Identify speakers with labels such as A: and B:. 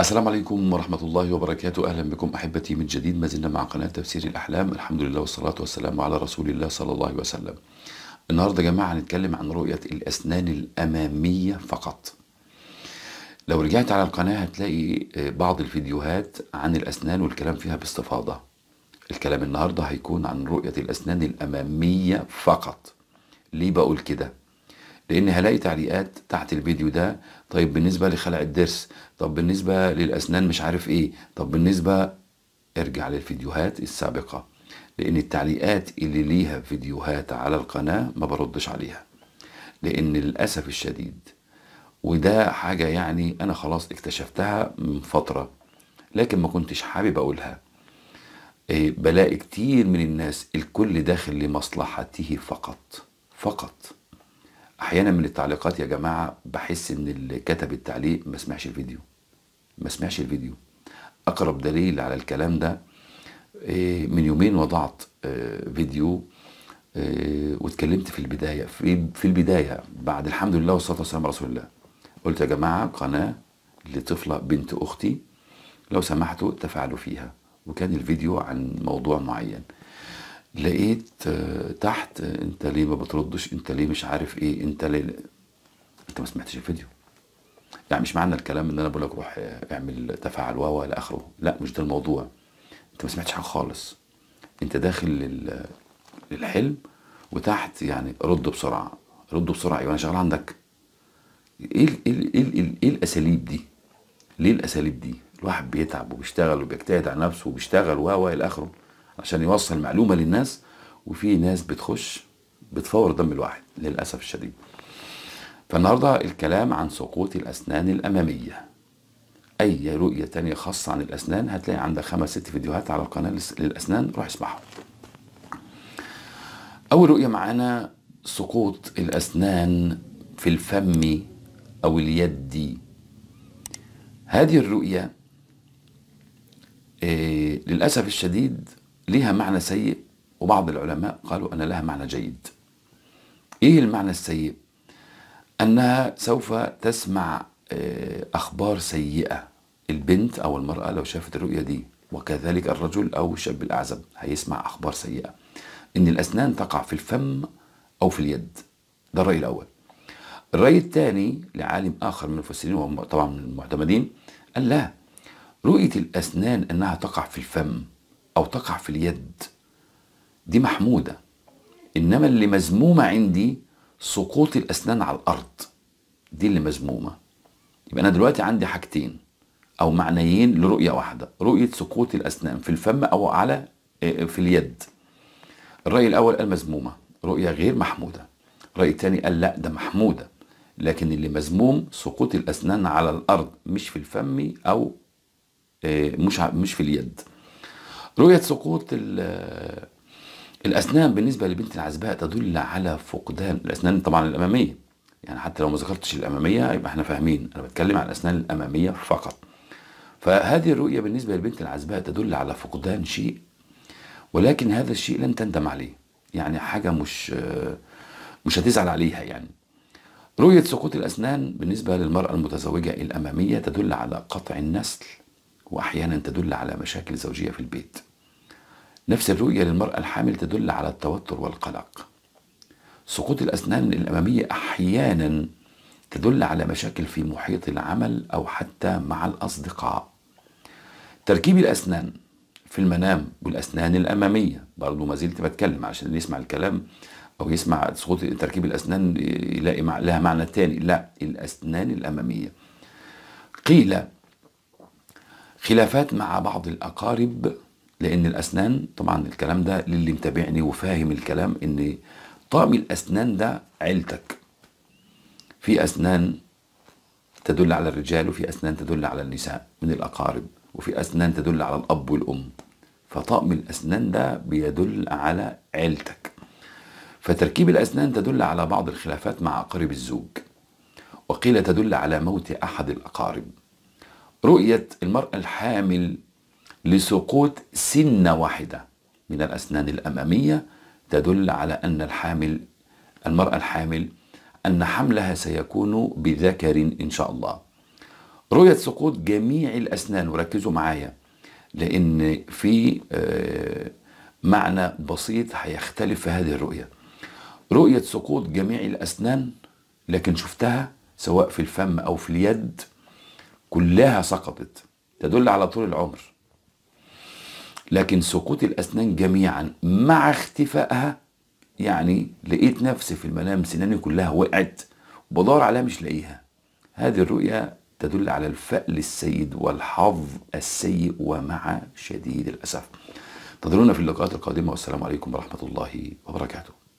A: السلام عليكم ورحمة الله وبركاته أهلا بكم أحبتي من جديد ما زلنا مع قناة تفسير الأحلام الحمد لله والصلاة والسلام على رسول الله صلى الله عليه وسلم النهاردة يا جماعة هنتكلم عن رؤية الأسنان الأمامية فقط لو رجعت على القناة هتلاقي آه، بعض الفيديوهات عن الأسنان والكلام فيها باستفاضة الكلام النهاردة هيكون عن رؤية الأسنان الأمامية فقط ليه بقول كده لاني هلاقي تعليقات تحت الفيديو ده طيب بالنسبه لخلع الضرس طب بالنسبه للاسنان مش عارف ايه طب بالنسبه ارجع للفيديوهات السابقه لان التعليقات اللي ليها فيديوهات على القناه ما بردش عليها لان للاسف الشديد وده حاجه يعني انا خلاص اكتشفتها من فتره لكن ما كنتش حابب اقولها آه، بلاقي كتير من الناس الكل داخل لمصلحته فقط فقط احيانا من التعليقات يا جماعه بحس ان اللي كتب التعليق ما سمعش الفيديو ما سمعش الفيديو اقرب دليل على الكلام ده إيه، من يومين وضعت آه، فيديو آه، واتكلمت في البدايه في في البدايه بعد الحمد لله والصلاه والسلام على رسول الله قلت يا جماعه قناه لطفله بنت اختي لو سمحتوا تفعلوا فيها وكان الفيديو عن موضوع معين لقيت آه، تحت آه، انت ليه ما بتردش انت ليه مش عارف ايه انت ليه انت ما سمعتش الفيديو يعني مش معنى الكلام ان انا بقول لك روح آه، اعمل تفاعل واو الى اخره لا مش ده الموضوع انت ما سمعتش حاجه خالص انت داخل لل... للحلم وتحت يعني رد بسرعه رد بسرعه يبقى ايه؟ انا شغال عندك ايه, ايه ال... ايه ال... ايه, ال... إيه الاساليب دي ليه الاساليب دي الواحد بيتعب وبيشتغل وبيجتهد على نفسه وبيشتغل واو الى اخره عشان يوصل معلومه للناس وفي ناس بتخش بتفور دم الواحد للاسف الشديد فالنهارده الكلام عن سقوط الاسنان الاماميه اي رؤيه تانية خاصه عن الاسنان هتلاقي عندك خمس ست فيديوهات على القناه للاسنان روح اسمعهم اول رؤيه معانا سقوط الاسنان في الفم او اليد هذه الرؤيه آه، للاسف الشديد ليها معنى سيء وبعض العلماء قالوا أن لها معنى جيد إيه المعنى السيء؟ أنها سوف تسمع آه، أخبار سيئة البنت أو المرأة لو شافت الرؤية دي وكذلك الرجل أو الشاب الأعزب هيسمع أخبار سيئة إن الأسنان تقع في الفم أو في اليد ده الرأي الأول الرأي الثاني لعالم آخر من المفسرين وطبعا طبعا من المعتمدين قال لا رؤية الأسنان أنها تقع في الفم أو تقع في اليد دي محمودة إنما اللي مذمومة عندي سقوط الأسنان على الأرض دي اللي مذمومة يبقى أنا دلوقتي عندي حاجتين أو معنيين لرؤية واحدة رؤية سقوط الأسنان في الفم أو على آه، آه، في اليد الرأي الأول قال مذمومة رؤية غير محمودة الرأي الثاني قال لا ده محمودة لكن اللي مذموم سقوط الأسنان على الأرض مش في الفم أو آه، مش مش في اليد رؤية سقوط الأسنان بالنسبة لبنت العزباء تدل على فقدان الأسنان طبعا الأمامية يعني حتى لو ما ذكرتش الأمامية يبقى احنا فاهمين أنا بتكلم عن الأسنان الأمامية فقط فهذه الرؤية بالنسبة لبنت العزباء تدل على فقدان شيء ولكن هذا الشيء لن تندم عليه يعني حاجة مش مش هتزعل عليها يعني رؤية سقوط الأسنان بالنسبة للمرأة المتزوجة الأمامية تدل على قطع النسل وأحيانا تدل على مشاكل زوجية في البيت نفس الرؤية للمرأة الحامل تدل على التوتر والقلق سقوط الأسنان الأمامية أحيانا تدل على مشاكل في محيط العمل أو حتى مع الأصدقاء تركيب الأسنان في المنام والأسنان الأمامية برضه ما زلت بتكلم عشان اللي يسمع الكلام أو يسمع سقوط تركيب الأسنان يلاقي لها معنى تاني لا الأسنان الأمامية قيل خلافات مع بعض الأقارب لأن الأسنان طبعا الكلام ده للي متابعني وفاهم الكلام إن طقم الأسنان ده عيلتك في أسنان تدل على الرجال وفي أسنان تدل على النساء من الأقارب وفي أسنان تدل على الأب والأم فطقم الأسنان ده بيدل على عيلتك فتركيب الأسنان تدل على بعض الخلافات مع أقارب الزوج وقيل تدل على موت أحد الأقارب رؤية المرأة الحامل لسقوط سنة واحدة من الأسنان الأمامية تدل على أن الحامل المرأة الحامل أن حملها سيكون بذكر إن شاء الله رؤية سقوط جميع الأسنان وركزوا معايا لأن في آه، معنى بسيط هيختلف في هذه الرؤية رؤية سقوط جميع الأسنان لكن شفتها سواء في الفم أو في اليد كلها سقطت تدل على طول العمر لكن سقوط الأسنان جميعا مع اختفائها يعني لقيت نفسي في المنام سناني كلها وقعت وبدور عليها مش لاقيها هذه الرؤية تدل على الفأل السيد والحظ السيء ومع شديد الأسف انتظرونا في اللقاءات القادمة والسلام عليكم ورحمة الله وبركاته